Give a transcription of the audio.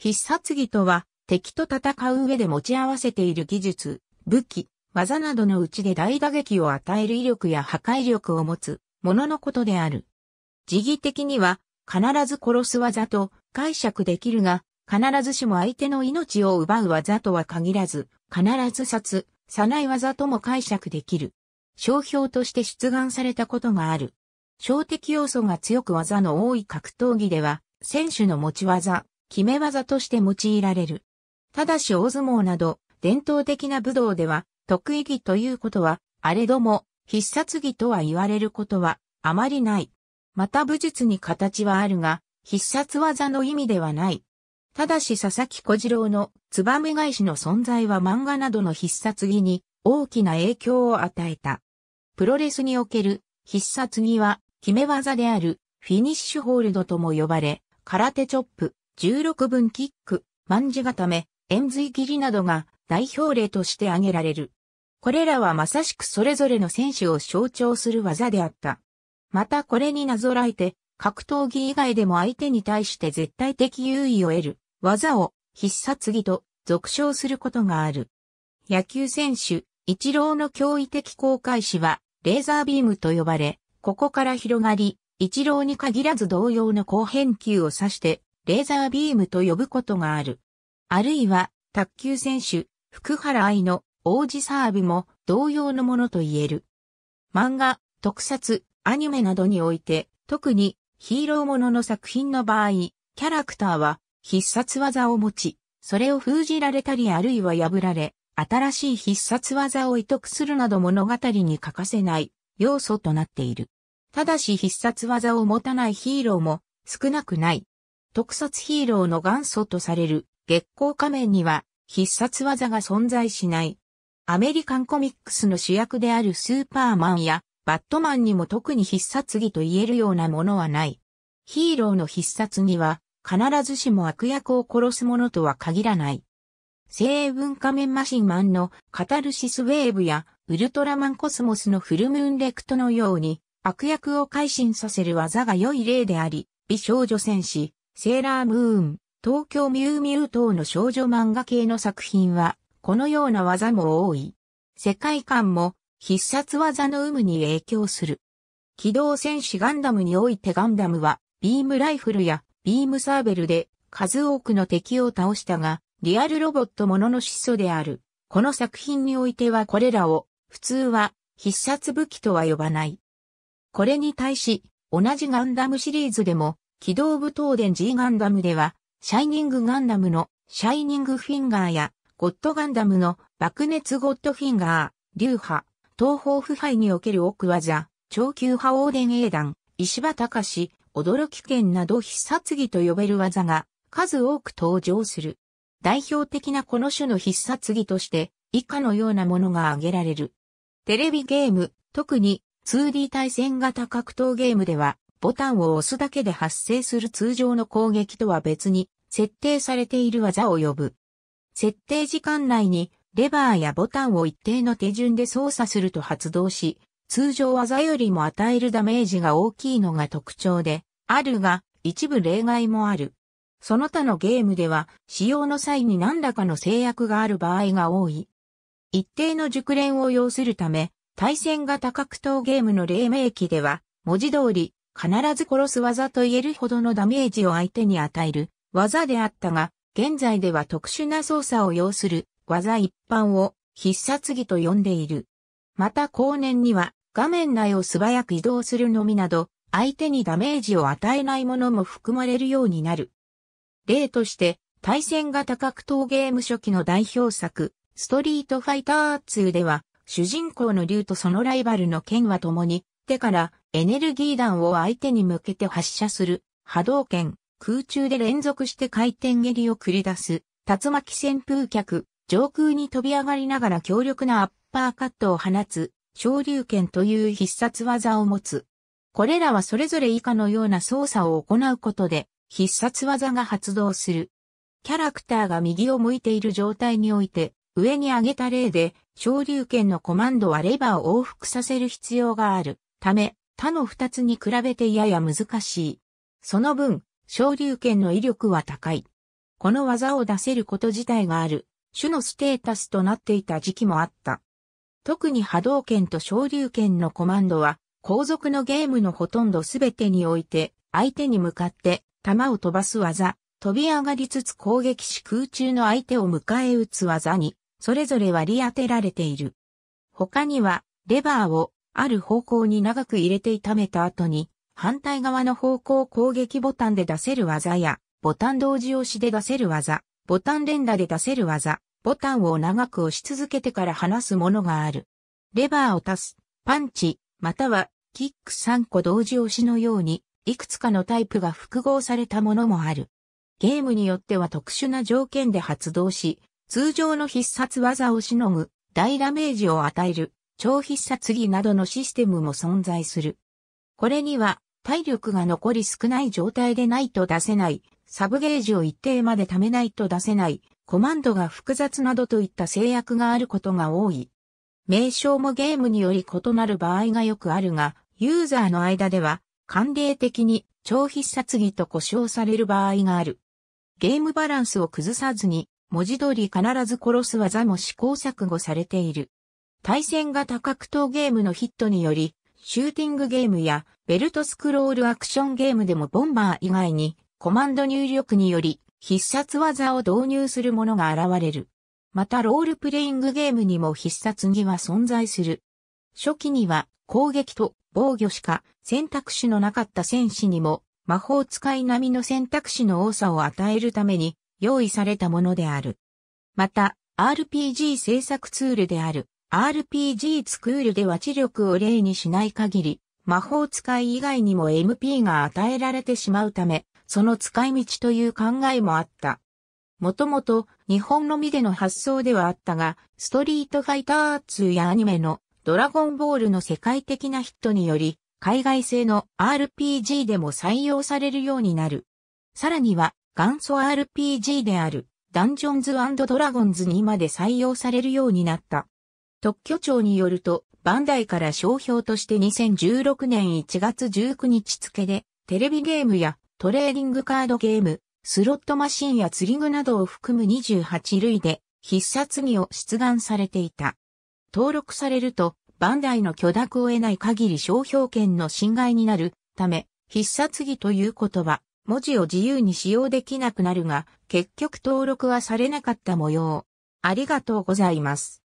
必殺技とは、敵と戦う上で持ち合わせている技術、武器、技などのうちで大打撃を与える威力や破壊力を持つ、もののことである。時義的には、必ず殺す技と解釈できるが、必ずしも相手の命を奪う技とは限らず、必ず殺、さない技とも解釈できる。商標として出願されたことがある。小敵要素が強く技の多い格闘技では、選手の持ち技、決め技として用いられる。ただし大相撲など、伝統的な武道では、得意技ということは、あれども、必殺技とは言われることは、あまりない。また武術に形はあるが、必殺技の意味ではない。ただし佐々木小次郎のめ返しの存在は漫画などの必殺技に大きな影響を与えた。プロレスにおける必殺技は決め技であるフィニッシュホールドとも呼ばれ、空手チョップ、16分キック、万字固め、円髄切りなどが代表例として挙げられる。これらはまさしくそれぞれの選手を象徴する技であった。またこれになぞらえて、格闘技以外でも相手に対して絶対的優位を得る、技を必殺技と俗称することがある。野球選手、一郎の驚異的公開士は、レーザービームと呼ばれ、ここから広がり、一郎に限らず同様の後編球を指して、レーザービームと呼ぶことがある。あるいは、卓球選手、福原愛の王子サーブも同様のものと言える。漫画、特撮、アニメなどにおいて、特にヒーローものの作品の場合、キャラクターは必殺技を持ち、それを封じられたりあるいは破られ、新しい必殺技を威得するなど物語に欠かせない要素となっている。ただし必殺技を持たないヒーローも少なくない。特撮ヒーローの元祖とされる月光仮面には必殺技が存在しない。アメリカンコミックスの主役であるスーパーマンやバットマンにも特に必殺技と言えるようなものはない。ヒーローの必殺技は必ずしも悪役を殺すものとは限らない。西鋭文化面マシンマンのカタルシスウェーブやウルトラマンコスモスのフルムーンレクトのように悪役を改心させる技が良い例であり、美少女戦士、セーラームーン、東京ミュウミュウ等の少女漫画系の作品は、このような技も多い。世界観も、必殺技の有無に影響する。機動戦士ガンダムにおいてガンダムは、ビームライフルやビームサーベルで数多くの敵を倒したが、リアルロボットものの始祖である。この作品においてはこれらを、普通は必殺武器とは呼ばない。これに対し、同じガンダムシリーズでも、機動部東電 G ガンダムでは、シャイニングガンダムのシャイニングフィンガーや、ゴッドガンダムの爆熱ゴッドフィンガー、流派、東方腐敗における奥技、超級派王伝英弾、石破隆、驚き剣など必殺技と呼べる技が数多く登場する。代表的なこの種の必殺技として以下のようなものが挙げられる。テレビゲーム、特に 2D 対戦型格闘ゲームではボタンを押すだけで発生する通常の攻撃とは別に、設定されている技を呼ぶ。設定時間内に、レバーやボタンを一定の手順で操作すると発動し、通常技よりも与えるダメージが大きいのが特徴で、あるが、一部例外もある。その他のゲームでは、使用の際に何らかの制約がある場合が多い。一定の熟練を要するため、対戦型格闘ゲームの黎明期では、文字通り、必ず殺す技と言えるほどのダメージを相手に与える技であったが、現在では特殊な操作を要する技一般を必殺技と呼んでいる。また後年には画面内を素早く移動するのみなど、相手にダメージを与えないものも含まれるようになる。例として、対戦型格闘ゲーム初期の代表作、ストリートファイター2では、主人公の竜とそのライバルの剣は共にってからエネルギー弾を相手に向けて発射する波動拳、空中で連続して回転蹴りを繰り出す竜巻旋風脚、上空に飛び上がりながら強力なアッパーカットを放つ昇竜拳という必殺技を持つ。これらはそれぞれ以下のような操作を行うことで必殺技が発動する。キャラクターが右を向いている状態において、上に上げた例で、昇竜拳のコマンドはレバーを往復させる必要がある。ため、他の二つに比べてやや難しい。その分、昇竜拳の威力は高い。この技を出せること自体がある、種のステータスとなっていた時期もあった。特に波動拳と昇竜拳のコマンドは、後続のゲームのほとんどすべてにおいて、相手に向かって、弾を飛ばす技、飛び上がりつつ攻撃し空中の相手を迎え撃つ技に、それぞれ割り当てられている。他には、レバーをある方向に長く入れて炒めた後に、反対側の方向攻撃ボタンで出せる技や、ボタン同時押しで出せる技、ボタン連打で出せる技、ボタンを長く押し続けてから離すものがある。レバーを足す、パンチ、または、キック3個同時押しのように、いくつかのタイプが複合されたものもある。ゲームによっては特殊な条件で発動し、通常の必殺技をしのぐ、大ダメージを与える、超必殺技などのシステムも存在する。これには、体力が残り少ない状態でないと出せない、サブゲージを一定まで貯めないと出せない、コマンドが複雑などといった制約があることが多い。名称もゲームにより異なる場合がよくあるが、ユーザーの間では、慣例的に超必殺技と呼称される場合がある。ゲームバランスを崩さずに、文字通り必ず殺す技も試行錯誤されている。対戦型格闘ゲームのヒットにより、シューティングゲームやベルトスクロールアクションゲームでもボンバー以外にコマンド入力により必殺技を導入するものが現れる。またロールプレイングゲームにも必殺技は存在する。初期には攻撃と防御しか選択肢のなかった戦士にも魔法使い並みの選択肢の多さを与えるために用意されたものである。また RPG 制作ツールである RPG スクールでは知力を例にしない限り、魔法使い以外にも MP が与えられてしまうため、その使い道という考えもあった。もともと日本のみでの発想ではあったが、ストリートファイター2やアニメのドラゴンボールの世界的なヒットにより、海外製の RPG でも採用されるようになる。さらには元祖 RPG であるダンジョンズドラゴンズにまで採用されるようになった。特許庁によると、バンダイから商標として2016年1月19日付で、テレビゲームやトレーディングカードゲーム、スロットマシンや釣り具などを含む28類で必殺技を出願されていた。登録されると、バンダイの許諾を得ない限り商標権の侵害になるため、必殺技という言葉、文字を自由に使用できなくなるが、結局登録はされなかった模様。ありがとうございます。